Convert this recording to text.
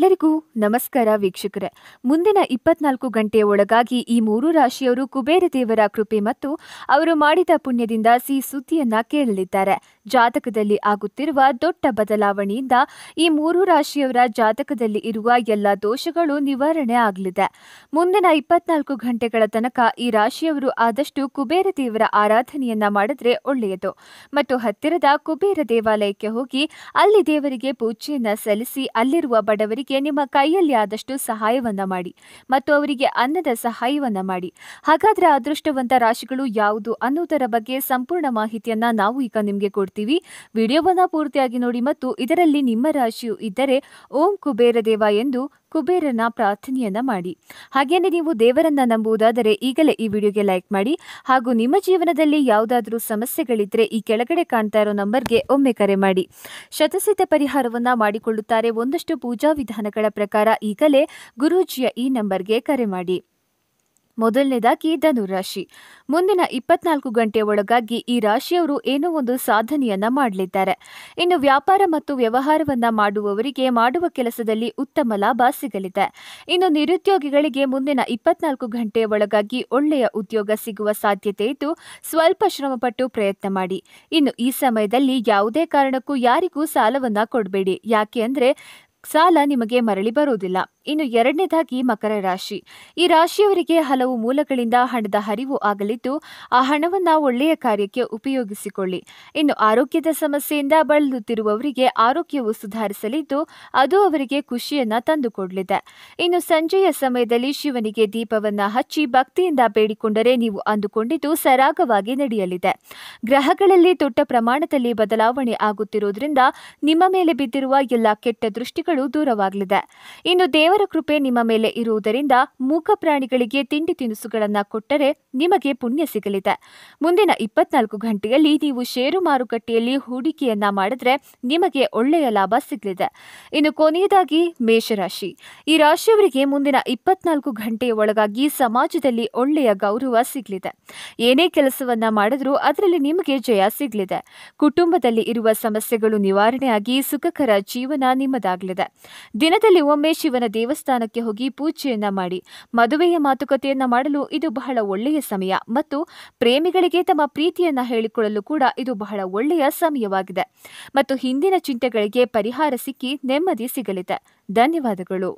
ಎಲ್ಲರಿಗೂ ನಮಸ್ಕಾರ ವೀಕ್ಷಕರೇ ಮುಂದಿನ ಇಪ್ಪತ್ನಾಲ್ಕು ಗಂಟೆಯ ಒಳಗಾಗಿ ಈ ಮೂರು ರಾಶಿಯವರು ಕುಬೇರ ದೇವರ ಕೃಪೆ ಮತ್ತು ಅವರು ಮಾಡಿದ ಪುಣ್ಯದಿಂದ ಸಿ ಸುದ್ದಿಯನ್ನ ಕೇಳಲಿದ್ದಾರೆ ಜಾತಕದಲ್ಲಿ ಆಗುತ್ತಿರುವ ದೊಡ್ಡ ಬದಲಾವಣೆಯಿಂದ ಈ ಮೂರು ರಾಶಿಯವರ ಜಾತಕದಲ್ಲಿ ಇರುವ ಎಲ್ಲ ದೋಷಗಳು ನಿವಾರಣೆ ಆಗಲಿದೆ ಮುಂದಿನ ಇಪ್ಪತ್ನಾಲ್ಕು ಗಂಟೆಗಳ ತನಕ ಈ ರಾಶಿಯವರು ಆದಷ್ಟು ಕುಬೇರ ದೇವರ ಆರಾಧನೆಯನ್ನ ಮಾಡಿದ್ರೆ ಒಳ್ಳೆಯದು ಮತ್ತು ಹತ್ತಿರದ ಕುಬೇರ ದೇವಾಲಯಕ್ಕೆ ಹೋಗಿ ಅಲ್ಲಿ ದೇವರಿಗೆ ಪೂಜೆಯನ್ನ ಸಲ್ಲಿಸಿ ಅಲ್ಲಿರುವ ಬಡವರಿಗೆ ಅವರಿಗೆ ನಿಮ್ಮ ಕೈಯಲ್ಲಿ ಆದಷ್ಟು ಸಹಾಯವನ್ನ ಮಾಡಿ ಮತ್ತು ಅವರಿಗೆ ಅನ್ನದ ಸಹಾಯವನ್ನ ಮಾಡಿ ಹಾಗಾದ್ರೆ ಅದೃಷ್ಟವಂತ ರಾಶಿಗಳು ಯಾವುದು ಅನ್ನೋದರ ಬಗ್ಗೆ ಸಂಪೂರ್ಣ ಮಾಹಿತಿಯನ್ನ ನಾವು ಈಗ ನಿಮಗೆ ಕೊಡ್ತೀವಿ ವಿಡಿಯೋವನ್ನ ಪೂರ್ತಿಯಾಗಿ ನೋಡಿ ಮತ್ತು ಇದರಲ್ಲಿ ನಿಮ್ಮ ರಾಶಿಯು ಇದ್ದರೆ ಓಂ ಕುಬೇರ ದೇವ ಎಂದು ಕುಬೇರನ ಪ್ರಾರ್ಥನೆಯನ್ನ ಮಾಡಿ ಹಾಗೇನೆ ನೀವು ದೇವರನ್ನ ನಂಬುವುದಾದರೆ ಈಗಲೇ ಈ ವಿಡಿಯೋಗೆ ಲೈಕ್ ಮಾಡಿ ಹಾಗೂ ನಿಮ್ಮ ಜೀವನದಲ್ಲಿ ಯಾವುದಾದ್ರೂ ಸಮಸ್ಯೆಗಳಿದ್ರೆ ಈ ಕೆಳಗಡೆ ಕಾಣ್ತಾ ಇರೋ ನಂಬರ್ಗೆ ಒಮ್ಮೆ ಕರೆ ಮಾಡಿ ಶತಸಿದ್ಧ ಪರಿಹಾರವನ್ನ ಮಾಡಿಕೊಳ್ಳುತ್ತಾರೆ ಒಂದಷ್ಟು ಪೂಜಾ ವಿಧಾನಗಳ ಪ್ರಕಾರ ಈಗಲೇ ಗುರೂಜಿಯ ಈ ನಂಬರ್ಗೆ ಕರೆ ಮಾಡಿ ಮೊದಲನೇದಾಗಿ ಧನುರಾಶಿ ಮುಂದಿನ ಇಪ್ಪತ್ನಾಲ್ಕು ಗಂಟೆ ಒಳಗಾಗಿ ಈ ರಾಶಿಯವರು ಏನೋ ಒಂದು ಸಾಧನೆಯನ್ನ ಮಾಡಲಿದ್ದಾರೆ ಇನ್ನು ವ್ಯಾಪಾರ ಮತ್ತು ವ್ಯವಹಾರವನ್ನ ಮಾಡುವವರಿಗೆ ಮಾಡುವ ಕೆಲಸದಲ್ಲಿ ಉತ್ತಮ ಲಾಭ ಸಿಗಲಿದೆ ಇನ್ನು ನಿರುದ್ಯೋಗಿಗಳಿಗೆ ಮುಂದಿನ ಇಪ್ಪತ್ನಾಲ್ಕು ಗಂಟೆ ಒಳಗಾಗಿ ಒಳ್ಳೆಯ ಉದ್ಯೋಗ ಸಿಗುವ ಸಾಧ್ಯತೆ ಇದ್ದು ಸ್ವಲ್ಪ ಶ್ರಮಪಟ್ಟು ಪ್ರಯತ್ನ ಮಾಡಿ ಇನ್ನು ಈ ಸಮಯದಲ್ಲಿ ಯಾವುದೇ ಕಾರಣಕ್ಕೂ ಯಾರಿಗೂ ಸಾಲವನ್ನ ಕೊಡಬೇಡಿ ಯಾಕೆ ಅಂದ್ರೆ ಸಾಲ ನಿಮಗೆ ಮರಳಿ ಬರುವುದಿಲ್ಲ ಇನ್ನು ಎರಡನೇದಾಗಿ ಮಕರ ರಾಶಿ ಈ ರಾಶಿಯವರಿಗೆ ಹಲವು ಮೂಲಗಳಿಂದ ಹಣದ ಹರಿವು ಆಗಲಿದ್ದು ಆ ಹಣವನ್ನು ಒಳ್ಳೆಯ ಕಾರ್ಯಕ್ಕೆ ಉಪಯೋಗಿಸಿಕೊಳ್ಳಿ ಇನ್ನು ಆರೋಗ್ಯದ ಸಮಸ್ಯೆಯಿಂದ ಬಳಲುತ್ತಿರುವವರಿಗೆ ಆರೋಗ್ಯವು ಸುಧಾರಿಸಲಿದ್ದು ಅದು ಅವರಿಗೆ ಖುಷಿಯನ್ನ ತಂದುಕೊಡಲಿದೆ ಇನ್ನು ಸಂಜೆಯ ಸಮಯದಲ್ಲಿ ಶಿವನಿಗೆ ದೀಪವನ್ನ ಹಚ್ಚಿ ಭಕ್ತಿಯಿಂದ ಬೇಡಿಕೊಂಡರೆ ನೀವು ಅಂದುಕೊಂಡಿದ್ದು ಸರಾಗವಾಗಿ ನಡೆಯಲಿದೆ ಗ್ರಹಗಳಲ್ಲಿ ದೊಡ್ಡ ಪ್ರಮಾಣದಲ್ಲಿ ಬದಲಾವಣೆ ಆಗುತ್ತಿರುವುದರಿಂದ ನಿಮ್ಮ ಮೇಲೆ ಬಿದ್ದಿರುವ ಎಲ್ಲ ಕೆಟ್ಟ ದೃಷ್ಟಿಗಳು ದೂರವಾಗಲಿದೆ ಇನ್ನು ದೇವ ದೇವರ ಕೃಪೆ ನಿಮ್ಮ ಮೇಲೆ ಇರುವುದರಿಂದ ಮೂಕ ಪ್ರಾಣಿಗಳಿಗೆ ತಿಂಡಿ ತಿನಿಸುಗಳನ್ನು ಕೊಟ್ಟರೆ ನಿಮಗೆ ಪುಣ್ಯ ಸಿಗಲಿದೆ ಮುಂದಿನ ಇಪ್ಪತ್ನಾಲ್ಕು ಗಂಟೆಯಲ್ಲಿ ನೀವು ಷೇರು ಮಾರುಕಟ್ಟೆಯಲ್ಲಿ ಹೂಡಿಕೆಯನ್ನ ಮಾಡಿದ್ರೆ ನಿಮಗೆ ಒಳ್ಳೆಯ ಲಾಭ ಸಿಗಲಿದೆ ಇನ್ನು ಕೊನೆಯದಾಗಿ ಮೇಷರಾಶಿ ಈ ರಾಶಿಯವರಿಗೆ ಮುಂದಿನ ಇಪ್ಪತ್ನಾಲ್ಕು ಗಂಟೆಯ ಒಳಗಾಗಿ ಸಮಾಜದಲ್ಲಿ ಒಳ್ಳೆಯ ಗೌರವ ಸಿಗಲಿದೆ ಏನೇ ಕೆಲಸವನ್ನ ಮಾಡಿದ್ರೂ ಅದರಲ್ಲಿ ನಿಮಗೆ ಜಯ ಸಿಗಲಿದೆ ಕುಟುಂಬದಲ್ಲಿ ಇರುವ ಸಮಸ್ಯೆಗಳು ನಿವಾರಣೆಯಾಗಿ ಸುಖಕರ ಜೀವನ ನಿಮ್ಮದಾಗಲಿದೆ ದಿನದಲ್ಲಿ ಒಮ್ಮೆ ಶಿವನ ದೇವಸ್ಥಾನಕ್ಕೆ ಹೋಗಿ ಪೂಜೆಯನ್ನ ಮಾಡಿ ಮದುವೆಯ ಮಾತುಕತೆಯನ್ನ ಮಾಡಲು ಇದು ಬಹಳ ಒಳ್ಳೆಯ ಸಮಯ ಮತ್ತು ಪ್ರೇಮಿಗಳಿಗೆ ತಮ್ಮ ಪ್ರೀತಿಯನ್ನ ಹೇಳಿಕೊಳ್ಳಲು ಕೂಡ ಇದು ಬಹಳ ಒಳ್ಳೆಯ ಸಮಯವಾಗಿದೆ ಮತ್ತು ಹಿಂದಿನ ಚಿಂತೆಗಳಿಗೆ ಪರಿಹಾರ ಸಿಕ್ಕಿ ನೆಮ್ಮದಿ ಸಿಗಲಿದೆ ಧನ್ಯವಾದಗಳು